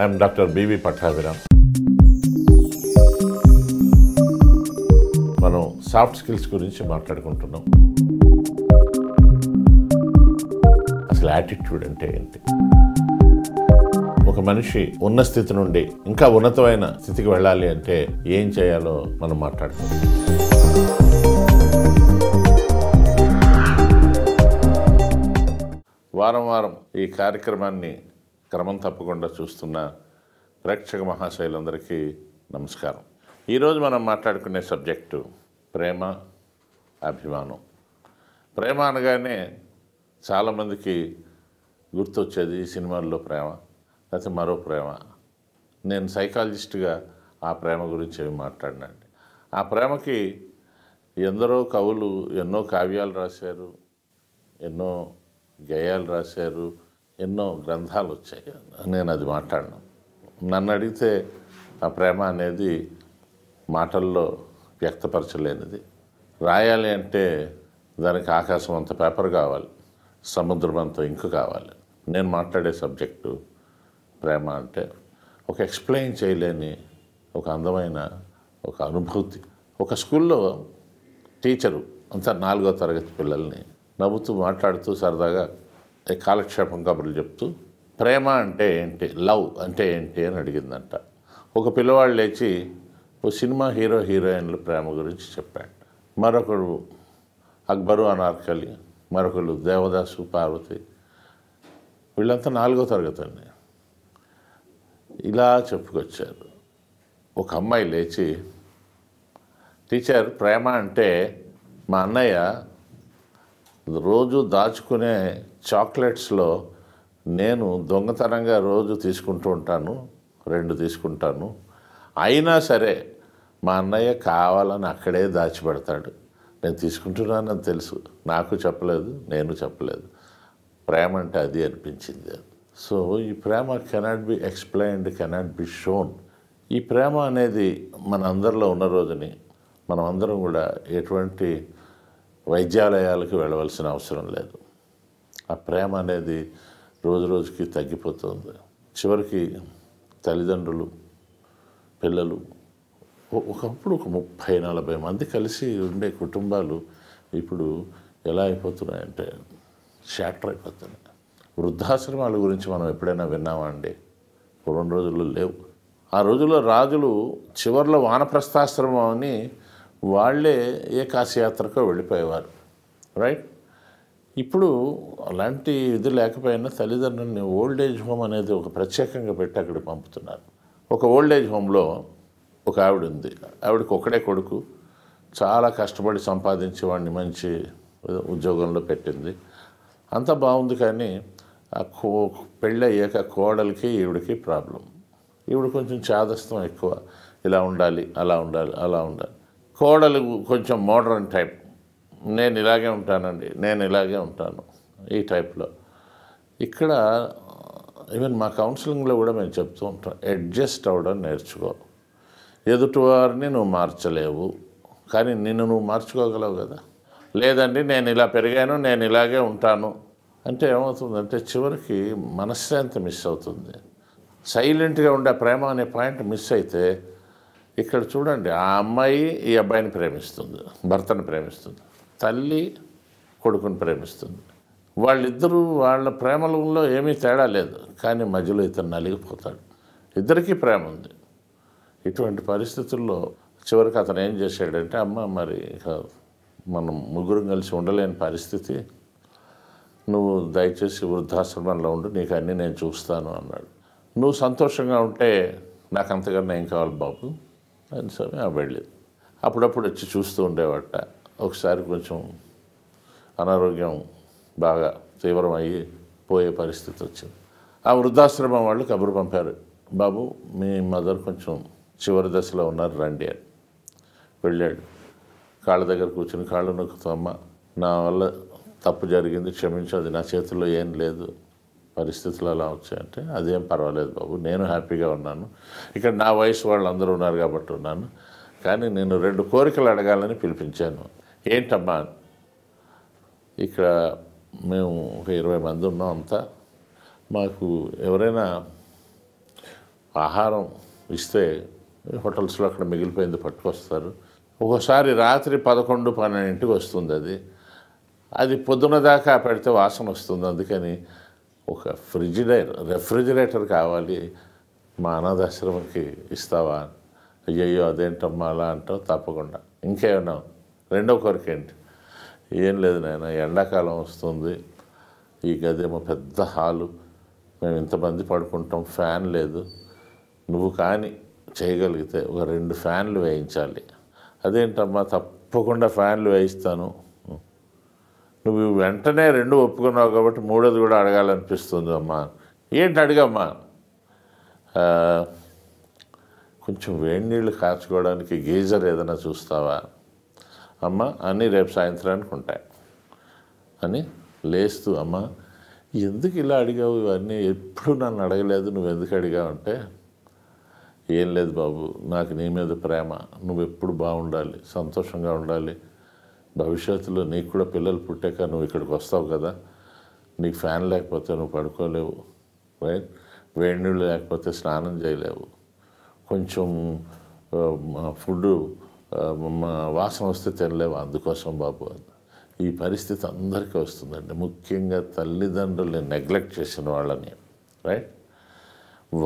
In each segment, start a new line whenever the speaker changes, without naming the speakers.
I'm doctor BV Pattabhiram మనం soft skills గురించి మాట్లాడుకుంటున్నాం అసలు యాటిట్యూడ్ అంటే ఏంటి ఒక మనిషి ఉన్న స్థితి నుండి ఇంకా ఉన్నతమైన స్థితికి వెళ్ళాలి అంటే ఏం చేయాలో మనం మాట్లాడుకుంటాం వారం వారం ఈ కార్యక్రమాన్ని క్రమం తప్పకుండా చూస్తున్న ప్రేక్షక మహాశైలందరికీ నమస్కారం ఈరోజు మనం మాట్లాడుకునే సబ్జెక్టు ప్రేమ అభిమానం ప్రేమ అనగానే చాలామందికి గుర్తొచ్చేది ఈ సినిమాల్లో ప్రేమ లేకపోతే మరో ప్రేమ నేను సైకాలజిస్ట్గా ఆ ప్రేమ గురించి ఏమి మాట్లాడినండి ఆ ప్రేమకి ఎందరో కవులు ఎన్నో కావ్యాలు రాశారు ఎన్నో గేయాలు రాశారు ఎన్నో గ్రంథాలు వచ్చాయి నేను అది మాట్లాడను నన్ను అడిగితే ఆ ప్రేమ అనేది మాటల్లో వ్యక్తపరచలేనిది రాయాలి అంటే దానికి ఆకాశం అంత పేపర్ కావాలి సముద్రం అంత ఇంకు కావాలి నేను మాట్లాడే సబ్జెక్టు ప్రేమ అంటే ఒక ఎక్స్ప్లెయిన్ చేయలేని ఒక అందమైన ఒక అనుభూతి ఒక స్కూల్లో టీచరు అంతా నాలుగో తరగతి పిల్లల్ని నవ్వుతూ మాట్లాడుతూ సరదాగా కాలక్షేపం కబుర్లు చెప్తూ ప్రేమ అంటే ఏంటి లవ్ అంటే ఏంటి అని అడిగిందంట ఒక పిల్లవాడు లేచి ఓ సినిమా హీరో హీరోయిన్లు ప్రేమ గురించి చెప్పాడు మరొకడు అక్బరు అనార్కలి మరొకడు దేవదాసు పార్వతి వీళ్ళంతా నాలుగో తరగతి అండి ఇలా చెప్పుకొచ్చారు ఒక అమ్మాయి లేచి టీచర్ ప్రేమ అంటే మా అన్నయ్య రోజు దాచుకునే చాక్లెట్స్లో నేను దొంగతనంగా రోజు తీసుకుంటూ ఉంటాను రెండు తీసుకుంటాను అయినా సరే మా అన్నయ్య కావాలని అక్కడే దాచిపెడతాడు నేను తీసుకుంటున్నానని తెలుసు నాకు చెప్పలేదు నేను చెప్పలేదు ప్రేమ అంటే అది అనిపించింది సో ఈ ప్రేమ cannot be explained cannot be shown ఈ ప్రేమ అనేది మన అందరిలో ఉన్న రోజుని మనం అందరం కూడా ఎటువంటి వైద్యాలయాలకు వెళ్ళవలసిన అవసరం లేదు ఆ ప్రేమ అనేది రోజు రోజుకి తగ్గిపోతుంది చివరికి తల్లిదండ్రులు పిల్లలు ఒకప్పుడు ఒక ముప్పై నలభై మంది కలిసి ఉండే కుటుంబాలు ఇప్పుడు ఎలా అయిపోతున్నాయంటే షాటర్ అయిపోతున్నాయి వృద్ధాశ్రమాల గురించి మనం ఎప్పుడైనా విన్నామా అండి పూర్వం రోజుల్లో లేవు ఆ రోజుల్లో రాజులు చివరిలో వానప్రస్థాశ్రమం అని వాళ్ళే ఏకాశయాత్రకు వెళ్ళిపోయేవారు రైట్ ఇప్పుడు అలాంటి ఇది లేకపోయినా తల్లిదండ్రులని ఓల్డ్ ఏజ్ హోమ్ అనేది ఒక ప్రత్యేకంగా పెట్టి అక్కడ పంపుతున్నారు ఒక ఓల్డ్ ఏజ్ హోమ్లో ఒక ఆవిడ ఉంది ఆవిడకి ఒకడే కొడుకు చాలా కష్టపడి సంపాదించి వాడిని మంచి ఉద్యోగంలో పెట్టింది అంత బాగుంది కానీ ఆ కో అయ్యాక కోడలికి ఈవిడికి ప్రాబ్లం ఈవిడ కొంచెం చాదస్తం ఎక్కువ ఇలా ఉండాలి అలా ఉండాలి అలా ఉండాలి కోడలు కొంచెం మోడర్న్ టైప్ నేను ఇలాగే ఉంటానండి నేను ఇలాగే ఉంటాను ఈ టైప్లో ఇక్కడ ఈవెన్ మా కౌన్సిలింగ్లో కూడా మేము చెప్తూ ఉంటాం అడ్జస్ట్ అవ్వడం నేర్చుకో ఎదుటివారిని నువ్వు మార్చలేవు కానీ నిన్ను నువ్వు మార్చుకోగలవు కదా లేదండి నేను ఇలా పెరిగాను నేను ఇలాగే ఉంటాను అంటే ఏమవుతుందంటే చివరికి మనశ్శాంతి మిస్ అవుతుంది సైలెంట్గా ఉండే ప్రేమ అనే పాయింట్ మిస్ అయితే ఇక్కడ చూడండి ఆ అమ్మాయి ఈ అబ్బాయిని ప్రేమిస్తుంది భర్తను ప్రేమిస్తుంది తల్లి కొడుకుని ప్రేమిస్తుంది వాళ్ళిద్దరూ వాళ్ళ ప్రేమలో ఏమీ తేడా లేదు కానీ మధ్యలో ఇతను నలిగిపోతాడు ఇద్దరికీ ప్రేమ ఉంది ఇటువంటి పరిస్థితుల్లో చివరికి అతను ఏం చేశాడంటే అమ్మ మరి ఇక మనం ముగ్గురం కలిసి ఉండలేని పరిస్థితి నువ్వు దయచేసి వృద్ధాశ్రమంలో ఉండు నీకు అన్నీ నేను చూస్తాను అన్నాడు నువ్వు సంతోషంగా ఉంటే నాకు అంతకన్నా ఏం కావాలి బాబు అని సమయం వెళ్ళేది అప్పుడప్పుడు వచ్చి చూస్తూ ఉండేవాట ఒకసారి కొంచెం అనారోగ్యం బాగా తీవ్రమయ్యి పోయే పరిస్థితి వచ్చింది ఆ వృద్ధాశ్రమం వాళ్ళు కబురు పంపారు బాబు మీ మదర్ కొంచెం చివరి దశలో ఉన్నారు రండి అని వెళ్ళాడు కాళ్ళ దగ్గర కూర్చుని కాళ్ళు నొక్కుతూ అమ్మ నా వల్ల తప్పు జరిగింది క్షమించు అది నా చేతుల్లో ఏం లేదు పరిస్థితులు అలా వచ్చాయంటే అదేం పర్వాలేదు బాబు నేను హ్యాపీగా ఉన్నాను ఇక్కడ నా వయసు వాళ్ళు అందరూ ఉన్నారు కాబట్టి ఉన్నాను కానీ నేను రెండు కోరికలు అడగాలని పిలిపించాను ఏంటమ్మా ఇక్కడ మేము ఒక ఇరవై మంది ఉన్నాం అంతా మాకు ఎవరైనా ఆహారం ఇస్తే హోటల్స్లో అక్కడ మిగిలిపోయింది పట్టుకొస్తారు ఒకసారి రాత్రి పదకొండు పన్నెండింటికి వస్తుంది అది అది పొద్దున దాకా పెడితే వాసన వస్తుంది అందుకని ఒక ఫ్రిజిడైర్ రెఫ్రిజిరేటర్ కావాలి మా అనాథాశ్రమకి ఇస్తావా అయ్యయ్యో అదేంటమ్మా అలా అంటావు తప్పకుండా ఇంకేమన్నా రెండో కొరకు ఏంటి ఏం లేదు నాయన ఎండాకాలం వస్తుంది ఈ గదేమో పెద్ద హాలు మేము ఇంతమంది పడుకుంటాం ఫ్యాన్ లేదు నువ్వు కానీ చేయగలిగితే ఒక రెండు ఫ్యాన్లు వేయించాలి అదేంటమ్మా తప్పకుండా ఫ్యాన్లు వేయిస్తాను నువ్వు వెంటనే రెండు ఒప్పుకున్నావు కాబట్టి మూడోది కూడా అడగాలనిపిస్తుంది అమ్మా ఏంటి అడగమ్మా కొంచెం వేడి నీళ్ళు కాచుకోవడానికి గీజర్ ఏదైనా చూస్తావా అమ్మ అన్నీ రేపు సాయంత్రానికి ఉంటాయి అని లేస్తూ అమ్మ ఎందుకు ఇలా అడిగావు ఇవన్నీ ఎప్పుడు నన్ను అడగలేదు నువ్వు ఎందుకు అడిగావు అంటే ఏం లేదు బాబు నాకు నీ మీద ప్రేమ నువ్వు ఎప్పుడు బాగుండాలి సంతోషంగా ఉండాలి భవిష్యత్తులో నీకు కూడా పిల్లలు పుట్టాక నువ్వు ఇక్కడికి వస్తావు కదా నీకు ఫ్యాన్ లేకపోతే నువ్వు పడుకోలేవు రైట్ వేడి నీళ్ళు లేకపోతే స్నానం చేయలేవు కొంచెం ఫుడ్ వాసన వస్తే తినలేవు అందుకోసం బాబు అని ఈ పరిస్థితి అందరికీ వస్తుందండి ముఖ్యంగా తల్లిదండ్రుల్ని నెగ్లెక్ట్ చేసిన వాళ్ళని రైట్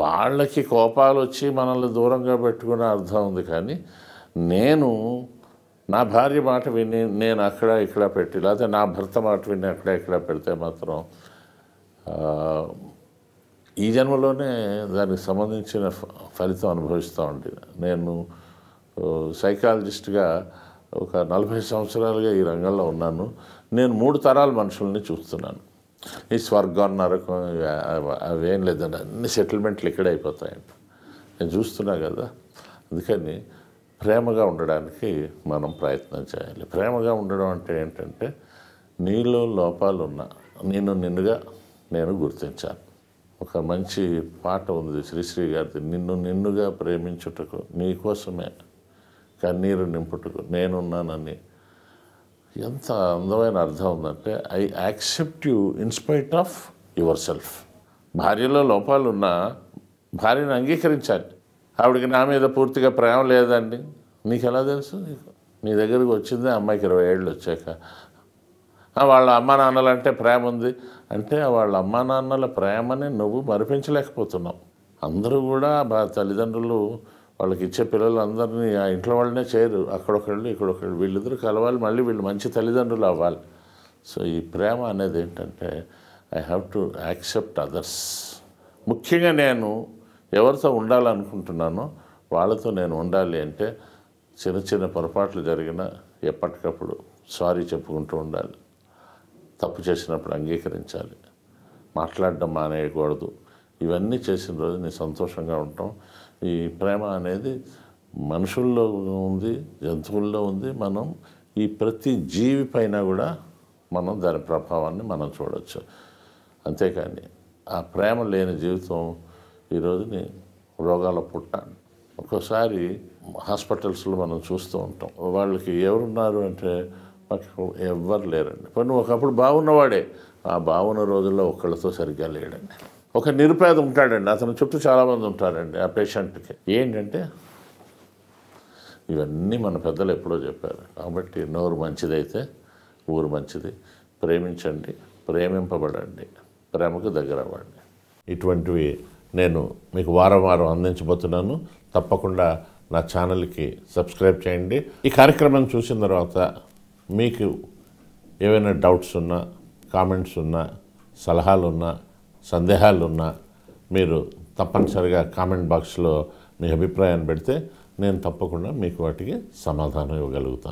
వాళ్ళకి కోపాలు వచ్చి మనల్ని దూరంగా పెట్టుకునే అర్థం ఉంది కానీ నేను నా భార్య మాట విని నేను అక్కడ ఇక్కడ పెట్టి లేకపోతే నా భర్త మాట విని అక్కడ ఇక్కడ పెడితే మాత్రం ఈ జన్మలోనే దానికి సంబంధించిన ఫలితం అనుభవిస్తూ ఉండి నేను సైకాలజిస్ట్గా ఒక నలభై సంవత్సరాలుగా ఈ రంగంలో ఉన్నాను నేను మూడు తరాల మనుషుల్ని చూస్తున్నాను ఈ స్వర్గం నరకం అవేం లేదండి అన్ని సెటిల్మెంట్లు ఇక్కడే అయిపోతాయండి నేను చూస్తున్నా కదా అందుకని ప్రేమగా ఉండడానికి మనం ప్రయత్నం చేయాలి ప్రేమగా ఉండడం అంటే ఏంటంటే నీలో లోపాలు ఉన్న నేను నిన్నుగా నేను గుర్తించాను ఒక మంచి పాట ఉంది శ్రీశ్రీ గారిది నిన్ను నిన్నుగా ప్రేమించుటకు నీకోసమే కన్నీరు నింపుటకు నేనున్నానని ఎంత అందమైన అర్థం ఉందంటే I accept you in spite of yourself భార్యలో లోపాలున్నా భార్యను అంగీకరించాలి ఆవిడకి నా మీద పూర్తిగా ప్రేమ లేదండి నీకు ఎలా తెలుసు నీకు నీ దగ్గరికి వచ్చింది అమ్మాయికి ఇరవై ఏళ్ళు వచ్చాక వాళ్ళ అమ్మా నాన్నలంటే ప్రేమ ఉంది అంటే వాళ్ళ అమ్మా నాన్నల ప్రేమని నువ్వు మరిపించలేకపోతున్నావు అందరూ కూడా మా తల్లిదండ్రులు వాళ్ళకి ఇచ్చే పిల్లలందరినీ ఆ ఇంట్లో వాళ్ళనే చేయరు అక్కడొకళ్ళు ఇక్కడొకళ్ళు వీళ్ళిద్దరు కలవాలి మళ్ళీ వీళ్ళు మంచి తల్లిదండ్రులు అవ్వాలి సో ఈ ప్రేమ అనేది ఏంటంటే I have to accept others ముఖ్యంగా నేను ఎవరితో ఉండాలనుకుంటున్నానో వాళ్ళతో నేను ఉండాలి అంటే చిన్న చిన్న పొరపాట్లు జరిగినా ఎప్పటికప్పుడు సారీ చెప్పుకుంటూ ఉండాలి తప్పు చేసినప్పుడు అంగీకరించాలి మాట్లాడడం మానేయకూడదు ఇవన్నీ చేసిన రోజు నేను సంతోషంగా ఉంటాం ఈ ప్రేమ అనేది మనుషుల్లో ఉంది జంతువుల్లో ఉంది మనం ఈ ప్రతి జీవి పైన కూడా మనం దాని ప్రభావాన్ని మనం చూడవచ్చు అంతేకాని ఆ ప్రేమ లేని జీవితం ఈరోజుని రోగాల పుట్ట ఒక్కోసారి హాస్పిటల్స్లో మనం చూస్తూ ఉంటాం వాళ్ళకి ఎవరున్నారు అంటే పక్క ఎవ్వరు లేరండి పని ఒకప్పుడు బాగున్నవాడే ఆ బాగున్న రోజుల్లో ఒకళ్ళతో సరిగ్గా లేడండి ఒక నిరుపేద ఉంటాడండి అతను చుట్టూ చాలామంది ఉంటారండి ఆ పేషెంట్కి ఏంటంటే ఇవన్నీ మన పెద్దలు ఎప్పుడో చెప్పారు కాబట్టి నోరు మంచిదైతే ఊరు మంచిది ప్రేమించండి ప్రేమింపబడండి ప్రేమకు దగ్గర అవ్వండి ఇటువంటివి నేను మీకు వారం వారం అందించబోతున్నాను తప్పకుండా నా ఛానల్కి సబ్స్క్రైబ్ చేయండి ఈ కార్యక్రమం చూసిన తర్వాత మీకు ఏవైనా డౌట్స్ ఉన్నా కామెంట్స్ ఉన్నా సలహాలు ఉన్నా సందేహాలు ఉన్నా మీరు తప్పనిసరిగా కామెంట్ బాక్స్లో మీ అభిప్రాయాన్ని పెడితే నేను తప్పకుండా మీకు వాటికి సమాధానం ఇవ్వగలుగుతాను